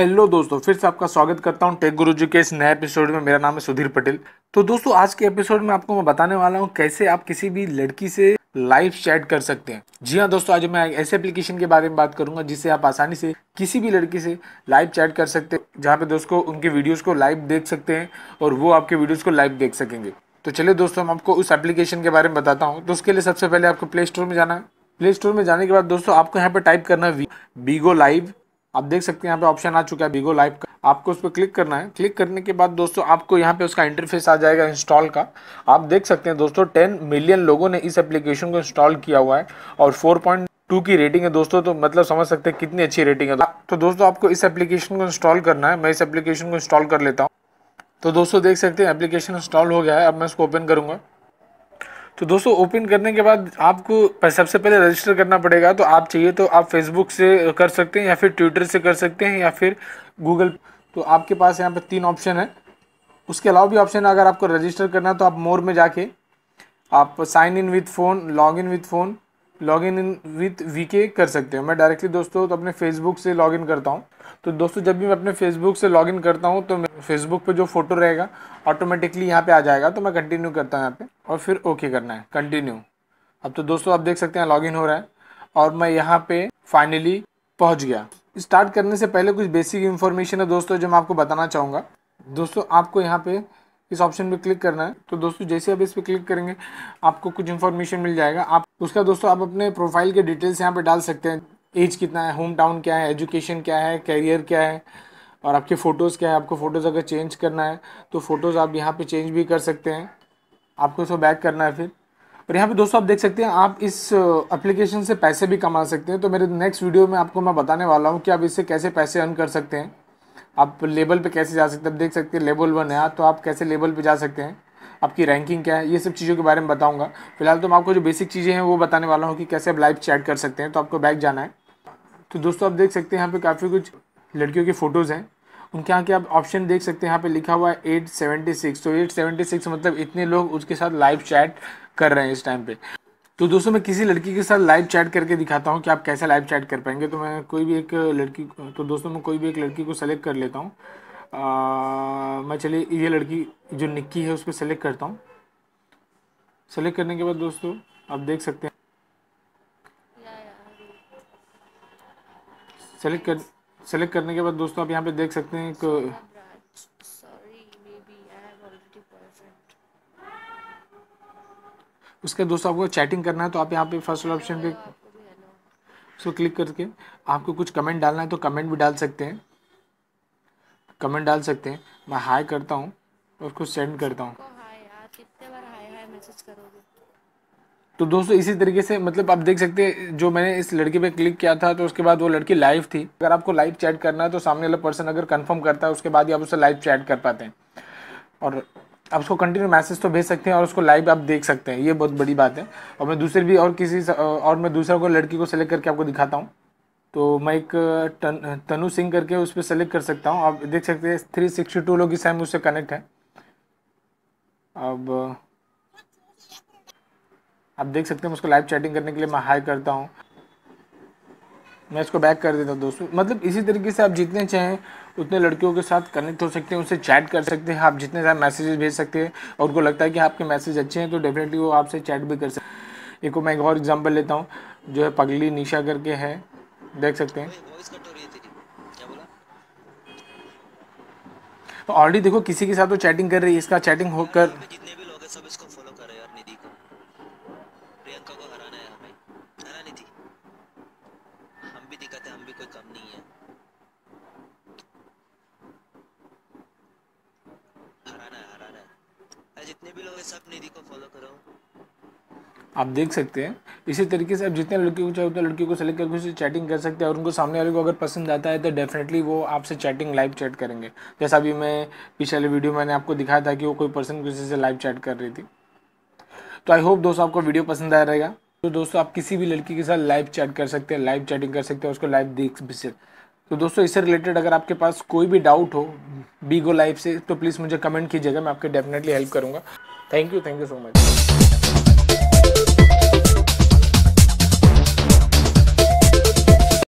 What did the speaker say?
hello दोस्तों फिर से आपका स्वागत करता हूँ टेक गुरुजी के इस नए एपिसोड में मेरा नाम है सुधीर पटेल तो दोस्तों आज के एपिसोड में आपको मैं बताने वाला हूँ कैसे आप किसी भी लड़की से लाइव चैट कर सकते हैं जी हाँ दोस्तों आज मैं ऐसे एप्लीकेशन के बारे में बात करूंगा जिससे आप आसानी से किसी भी लड़की से लाइव चैट कर सकते हैं जहाँ पे दोस्तों उनके वीडियोज़ को लाइव देख सकते हैं और वो आपके वीडियोज़ को लाइव देख सकेंगे तो चलिए दोस्तों हम आपको उस एप्लीकेशन के बारे में बताता हूँ तो उसके लिए सबसे पहले आपको प्ले स्टोर में जाना है प्ले स्टोर में जाने के बाद दोस्तों आपको यहाँ पे टाइप करना है बीगो लाइव आप देख सकते हैं यहाँ पे ऑप्शन आ चुका है बिगो लाइव का आपको उस पर क्लिक करना है क्लिक करने के बाद दोस्तों आपको यहाँ पे उसका इंटरफेस आ जाएगा इंस्टॉल का आप देख सकते हैं दोस्तों 10 मिलियन लोगों ने इस एप्लीकेशन को इंस्टॉल किया हुआ है और 4.2 की रेटिंग है दोस्तों तो मतलब समझ सकते हैं कितनी अच्छी रेटिंग है तो दोस्तों आपको इस एप्लीकेशन को इंस्टॉल करना है मैं इस एप्लीकेशन को इंस्टॉल कर लेता हूँ तो दोस्तों देख सकते हैं एप्लीकेशन इंस्टॉल हो गया है अब मैं इसको ओपन करूँगा तो दोस्तों ओपन करने के बाद आपको सबसे पहले रजिस्टर करना पड़ेगा तो आप चाहिए तो आप फेसबुक से कर सकते हैं या फिर ट्विटर से कर सकते हैं या फिर गूगल तो आपके पास यहाँ पर तीन ऑप्शन है उसके अलावा भी ऑप्शन है अगर आपको रजिस्टर करना है तो आप मोर में जाके आप sign in with phone log in with phone log in with V K कर सकते हो मैं डायरेक्टली दोस्तों तो अपने फेसबुक से लॉग इन करता हूँ तो दोस्तों जब भी मैं अपने फेसबुक से लॉग इन करता हूँ तो फेसबुक पे जो फ़ोटो रहेगा ऑटोमेटिकली यहाँ पे आ जाएगा तो मैं कंटिन्यू करता हूँ यहाँ पे और फिर ओके करना है कंटिन्यू अब तो दोस्तों आप देख सकते हैं लॉग इन हो रहा है और मैं यहाँ पे फाइनली पहुँच गया स्टार्ट करने से पहले कुछ बेसिक इन्फॉर्मेशन है दोस्तों जो मैं आपको बताना चाहूँगा दोस्तों आपको यहाँ पे इस ऑप्शन पे क्लिक करना है तो दोस्तों जैसे आप इस पर क्लिक करेंगे आपको कुछ इन्फॉर्मेशन मिल जाएगा आप तो उसका दोस्तों आप अपने प्रोफाइल के डिटेल्स यहाँ पर डाल सकते हैं एज कितना है होम टाउन क्या है एजुकेशन क्या है कैरियर क्या है और आपके फ़ोटोज़ क्या है आपको फ़ोटोज़ अगर चेंज करना है तो फ़ोटोज़ आप यहाँ पे चेंज भी कर सकते हैं आपको उसको बैक करना है फिर और यहाँ पे दोस्तों आप देख सकते हैं आप इस एप्लीकेशन से पैसे भी कमा सकते हैं तो मेरे नेक्स्ट वीडियो में आपको मैं बताने वाला हूँ कि आप इससे कैसे पैसे अर्न कर सकते हैं आप लेवल पे कैसे जा सकते हैं आप देख सकते हैं लेवल वन है तो आप कैसे लेवल पे जा सकते हैं आपकी रैंकिंग क्या है ये सब चीज़ों के बारे में बताऊंगा फिलहाल तो मैं आपको जो बेसिक चीज़ें हैं वो बताने वाला हूँ कि कैसे आप लाइव चैट कर सकते हैं तो आपको बैक जाना है तो दोस्तों आप देख सकते हैं यहाँ पे काफ़ी कुछ लड़कियों के फ़ोटोज़ हैं उनके यहाँ के आप ऑप्शन देख सकते हैं यहाँ पर लिखा हुआ है एट सेवेंटी सिक्स तो एट सेवेंटी सिक्स मतलब इतने लोग उसके साथ लाइव चैट कर रहे हैं इस टाइम पर तो दोस्तों मैं किसी लड़की के साथ लाइव चैट करके दिखाता हूँ कि आप कैसे लाइव चैट कर पाएंगे तो मैं कोई भी एक लड़की तो दोस्तों मैं कोई भी एक लड़की को सेलेक्ट कर लेता हूँ आ, मैं चलिए ये लड़की जो निक्की है उसको सेलेक्ट करता हूँ सेलेक्ट करने के बाद दोस्तों आप देख सकते हैं सेलेक्ट कर सेलेक्ट करने के बाद दोस्तों आप यहाँ पे देख सकते हैं कि उसके दोस्तों आपको चैटिंग करना है तो आप यहाँ पे फर्स्ट ऑप्शन पे उसको क्लिक करके आपको कुछ कमेंट डालना है तो कमेंट भी डाल सकते हैं कमेंट डाल सकते हैं मैं हाई करता हूँ और उसको सेंड करता हूँ तो दोस्तों इसी तरीके से मतलब आप देख सकते हैं जो मैंने इस लड़के पे क्लिक किया था तो उसके बाद वो लड़की लाइव थी अगर आपको लाइव चैट करना है तो सामने वाला पर्सन अगर कंफर्म करता है उसके बाद ही आप उससे लाइव चैट कर पाते हैं और आप उसको कंटिन्यू मैसेज तो भेज सकते हैं और उसको लाइव आप देख सकते हैं ये बहुत बड़ी बात है और मैं दूसरे भी और किसी और मैं दूसरे को लड़की को सेलेक्ट करके आपको दिखाता हूँ तो मैं एक तन, तनु सिंह करके उस पर सेलेक्ट कर सकता हूँ आप देख सकते हैं थ्री सिक्सटी टू लोग इस टाइम उससे कनेक्ट है अब आप देख सकते हैं उसको लाइव चैटिंग करने के लिए मैं हाई करता हूँ मैं इसको बैक कर देता हूँ दोस्तों मतलब इसी तरीके से आप जितने चाहें उतने लड़कियों के साथ कनेक्ट हो सकते हैं उनसे चैट कर सकते हैं आप जितने सारे मैसेजेस भेज सकते हैं और उनको लगता है कि आपके मैसेज अच्छे हैं तो डेफिनेटली वो आपसे चैट भी कर सकते हैं एक मैं एक और एग्जाम्पल लेता हूँ जो है पगली निशा करके है देख सकते हैं तो ऑलरेडी देखो किसी के साथ तो चैटिंग कर रही है इसका चैटिंग होकर जितने भी लोग हैं सब इसको फॉलो कर रहे हैं यार निधि को प्रियंका को हराना है हमें हरा निधि हम भी दिखाते हम भी कोई कम नहीं है हराना है हराना है जितने भी लोग हैं सब निधि को फॉलो करो आप देख सकते हैं इसी तरीके से आप जितने लड़कियों को चाहे उतने लड़कियों को सेलेक्ट करके उससे चैटिंग कर सकते हैं और उनको सामने वाले को अगर पसंद आता है तो डेफिनेटली वो आपसे चैटिंग लाइव चैट करेंगे जैसा अभी मैं पिछले वीडियो मैंने आपको दिखाया था कि वो कोई पर्सन किसी से लाइव चैट कर रही थी तो आई होप दोस्तों आपको वीडियो पसंद आया रहेगा तो दोस्तों आप किसी भी लड़की के साथ लाइव चैट कर सकते हैं लाइव चैटिंग कर सकते हैं उसको लाइव देख भी सकते तो दोस्तों इससे रिलेटेड अगर आपके पास कोई भी डाउट हो बीगो लाइव से तो प्लीज़ मुझे कमेंट कीजिएगा मैं आपके डेफिनेटली हेल्प करूँगा thank you thank you so much